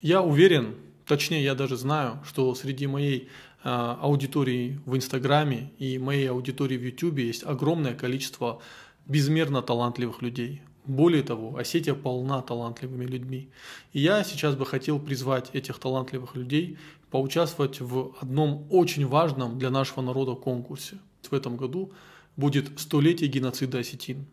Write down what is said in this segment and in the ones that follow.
Я уверен, точнее я даже знаю, что среди моей а, аудитории в Инстаграме и моей аудитории в Ютубе есть огромное количество безмерно талантливых людей. Более того, Осетия полна талантливыми людьми. И я сейчас бы хотел призвать этих талантливых людей поучаствовать в одном очень важном для нашего народа конкурсе. В этом году будет столетие геноцида осетин.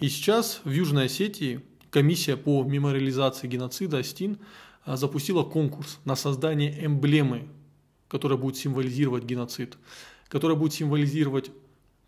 И сейчас в Южной Осетии комиссия по мемориализации геноцида СТИН а, запустила конкурс на создание эмблемы, которая будет символизировать геноцид, которая будет символизировать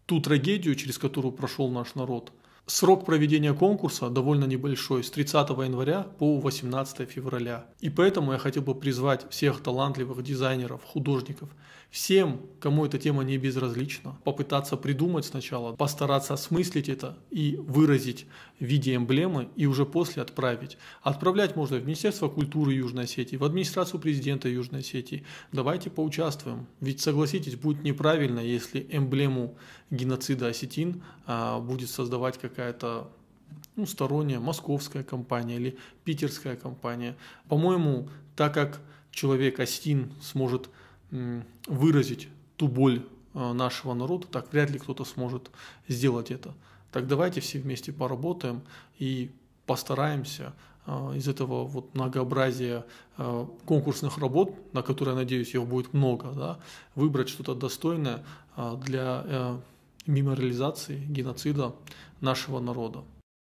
ту трагедию, через которую прошел наш народ – Срок проведения конкурса довольно небольшой, с 30 января по 18 февраля. И поэтому я хотел бы призвать всех талантливых дизайнеров, художников, всем, кому эта тема не безразлична, попытаться придумать сначала, постараться осмыслить это и выразить в виде эмблемы и уже после отправить. Отправлять можно в Министерство культуры Южной Осетии, в администрацию президента Южной Осетии. Давайте поучаствуем. Ведь, согласитесь, будет неправильно, если эмблему геноцида осетин а, будет создавать как какая-то ну, сторонняя московская компания или питерская компания. По-моему, так как человек Остин сможет выразить ту боль э, нашего народа, так вряд ли кто-то сможет сделать это. Так давайте все вместе поработаем и постараемся э, из этого вот многообразия э, конкурсных работ, на которые, надеюсь, их будет много, да, выбрать что-то достойное для мемориализации геноцида нашего народа.